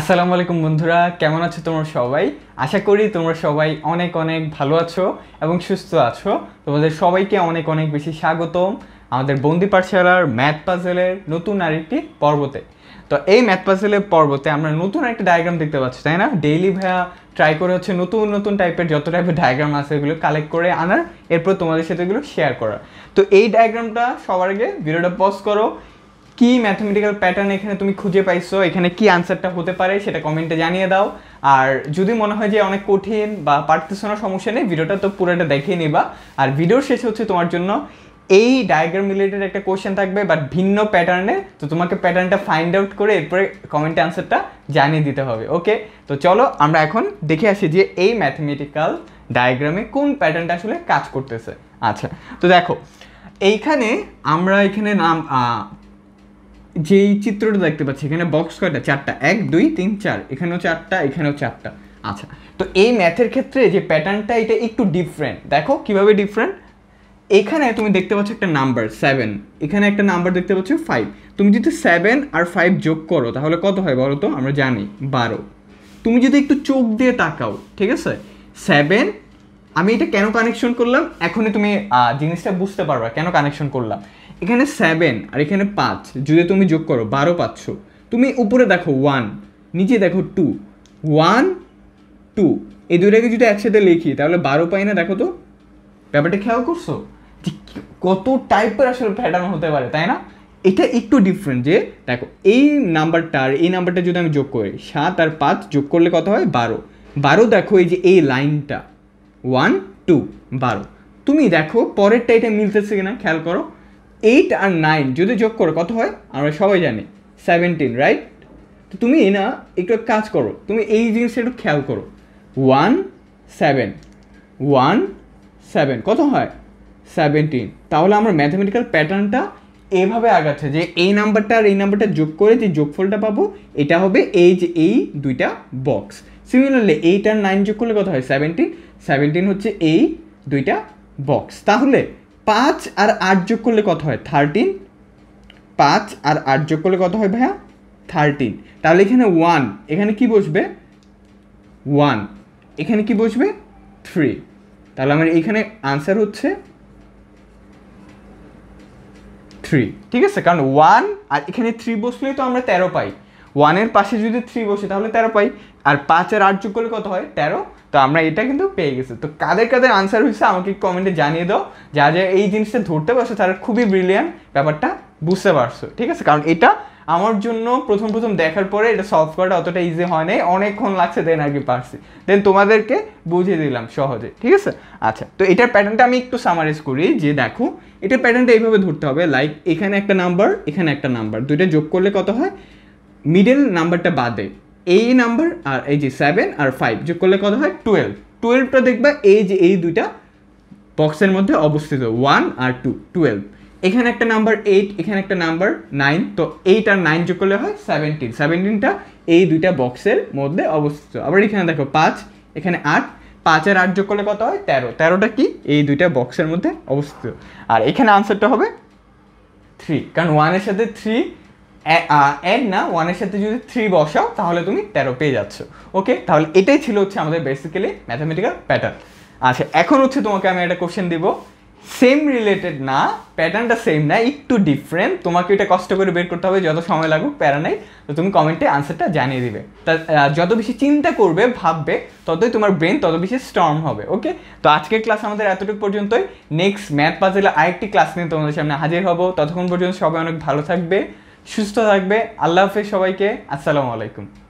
আসসালামু আলাইকুম বন্ধুরা কেমন আছো তোমরা সবাই আশা করি তোমরা সবাই অনেক অনেক ভালো আছো এবং সুস্থ আছো তোমাদের সবাইকে অনেক অনেক বেশি স্বাগতম আমাদের বন্দি পাঠশালার ম্যাথ পাজেলের নতুন আরেকটি পর্বতে তো এই ম্যাথ পাজেলের পর্বতে আমরা নতুন একটা ডায়াগ্রাম দেখতে পাচ্ছি তাই না ডেইলি ভাইয়া ট্রাই করে হচ্ছে নতুন নতুন টাইপের যত টাইপের ডায়াগ্রাম আছে এগুলো কালেক্ট করে আনার এরপর তোমাদের সাথে এগুলো শেয়ার করার তো এই ডায়াগ্রামটা সবার আগে ভিডিওটা পজ করো কি ম্যাথমেটিক্যাল প্যাটার্ন এখানে তুমি খুঁজে পাইছো এখানে কি আনসারটা হতে পারে সেটা কমেন্টে জানিয়ে দাও আর যদি মনে হয় যে অনেক কঠিন বা পারতেছো না সমস্যা নেই ভিডিওটা তো পুরোটা দেখিয়ে নিবা আর ভিডিওর শেষে হচ্ছে তোমার জন্য এই ডায়াগ্রাম রিলেটেড একটা কোয়েশ্চেন থাকবে বাট ভিন্ন প্যাটার্নে তো তোমাকে প্যাটার্নটা ফাইন্ড আউট করে এরপরে কমেন্টে আনসারটা জানিয়ে দিতে হবে ওকে তো চলো আমরা এখন দেখে আসি যে এই ম্যাথমেটিক্যাল ডায়াগ্রামে কোন প্যাটার্নটা আসলে কাজ করতেছে আচ্ছা তো দেখো এইখানে আমরা এখানে নাম যে চিত্রটা দেখতে পাচ্ছি এখানে বক্স কয়টা চারটা এক দুই তিন চার এখানেও চারটা এখানেও চারটা আচ্ছা তো এই ম্যাথের ক্ষেত্রে যে প্যাটার্নটা এটা একটু ডিফারেন্ট দেখো কিভাবে ডিফারেন্ট এখানে তুমি দেখতে পাচ্ছ একটা নাম্বার সেভেন এখানে একটা নাম্বার দেখতে পাচ্ছ ফাইভ তুমি যদি সেভেন আর ফাইভ যোগ করো তাহলে কত হয় বলো তো আমরা জানি বারো তুমি যদি একটু চোখ দিয়ে তাকাও ঠিক আছে সেভেন আমি এটা কেন কানেকশন করলাম এখনই তুমি জিনিসটা বুঝতে পারবা কেন কানেকশন করলাম এখানে সেভেন আর এখানে পাঁচ যদি তুমি যোগ করো বারো পাচ্ছ তুমি উপরে দেখো ওয়ান নিচে দেখো টু ওয়ান টু এই দুটাকে যদি একসাথে লিখি তাহলে বারো পাই না দেখো তো ব্যাপারটা খেয়াল করছো যে কত টাইপের আসলে প্যাটার্ন হতে পারে তাই না এটা একটু ডিফারেন্ট যে দেখো এই নাম্বারটা আর এই নাম্বারটা যদি আমি যোগ করি সাত আর পাঁচ যোগ করলে কত হয় বারো বারো দেখো এই যে এই লাইনটা ওয়ান টু বারো তুমি দেখো পরেরটা এটা মিলতেছে কিনা খেয়াল করো এইট আর নাইন যদি যোগ করো কত হয় আমরা সবাই জানি সেভেন্টিন রাইট তো তুমি না একটু কাজ করো তুমি এই জিনিসটা একটু খেয়াল করো ওয়ান সেভেন ওয়ান সেভেন কত হয় সেভেন্টিন তাহলে আমার ম্যাথামেটিক্যাল প্যাটার্নটা এভাবে আগাচ্ছে যে এই নাম্বারটা আর এই নাম্বারটা যোগ করে যে যোগফলটা পাবো এটা হবে এই যে এই দুইটা বক্স সিমিলারলি এইট আর নাইন যোগ করলে কত হয় সেভেন্টিন সেভেন্টিন হচ্ছে এই দুইটা বক্স তাহলে পাঁচ আর আট যোগ করলে কত হয় থার্টিন পাঁচ আর আট যোগ করলে কত হয় ভাইয়া থার্টিন তাহলে এখানে ওয়ান এখানে কি বসবে ওয়ান এখানে কি বসবে থ্রি তাহলে আমার এখানে আনসার হচ্ছে থ্রি ঠিক আছে কারণ ওয়ান আর এখানে থ্রি বসলেই তো আমরা তেরো পাই ওয়ানের পাশে যদি থ্রি বসে তাহলে তেরো পাই আর পাঁচ আর আট যোগ করলে কত হয় তেরো তো আমরা এটা কিন্তু পেয়ে গেছি তো কাদের কাদের আনসার হয়েছে আমাকে কমেন্টে জানিয়ে দাও যা যা এই জিনিসটা ধরতে পারছো তারা খুবই ব্রিলিয়ান ব্যাপারটা বুঝতে পারছো ঠিক আছে কারণ এটা আমার জন্য প্রথম প্রথম দেখার পরে এটা সলভ করাটা অতটা ইজি হয় নাই অনেকক্ষণ লাগছে দেন আর কি পারছি দেন তোমাদেরকে বুঝিয়ে দিলাম সহজে ঠিক আছে আচ্ছা তো এটার প্যাটার্নটা আমি একটু সামারাইজ করি যে দেখো এটা প্যাটার্নটা এইভাবে ধরতে হবে লাইক এখানে একটা নাম্বার এখানে একটা নাম্বার দুইটা যোগ করলে কত হয় মিডল নাম্বারটা বাদে এই নাম্বার আর এই যে সেভেন আর ফাইভ যোগ করলে কত হয় টুয়েলভ টুয়েলভটা দেখবা এই যে এই দুইটা বক্সের মধ্যে অবস্থিত ওয়ান আর টু টুয়েলভ এখানে একটা নাম্বার এইট এখানে একটা নাম্বার নাইন তো এইট আর নাইন যোগ করলে হয় সেভেন্টিন সেভেন্টিনটা এই দুইটা বক্সের মধ্যে অবস্থিত আবার এখানে দেখো পাঁচ এখানে আট পাঁচের আট যোগ করলে কত হয় তেরো তেরোটা কি এই দুইটা বক্সের মধ্যে অবস্থিত আর এখানে আনসারটা হবে থ্রি কারণ ওয়ানের সাথে থ্রি অ্যাড না ওয়ানের সাথে যদি থ্রি বসাও তাহলে তুমি তেরো পেয়ে যাচ্ছ ওকে তাহলে এটাই ছিল হচ্ছে আমাদের বেসিক্যালি ম্যাথামেটিক্যাল প্যাটার্ন আচ্ছা এখন হচ্ছে তোমাকে আমি একটা কোশ্চেন দিব সেম রিলেটেড না প্যাটার্নটা সেম না একটু ডিফারেন্ট তোমাকে এটা কষ্ট করে বের করতে হবে যত সময় লাগুক প্যারা নাই তো তুমি কমেন্টে আনসারটা জানিয়ে দিবে তা যত বেশি চিন্তা করবে ভাববে ততই তোমার ব্রেন তত বেশি স্ট্রং হবে ওকে তো আজকের ক্লাস আমাদের এতটুকু পর্যন্তই নেক্সট ম্যাথ পাজেলে আরেকটি ক্লাস নিয়ে তোমাদের সামনে হাজির হব ততক্ষণ পর্যন্ত সবাই অনেক ভালো থাকবে সুস্থ থাকবে আল্লাহ হাফেজ সবাইকে আসসালামু আলাইকুম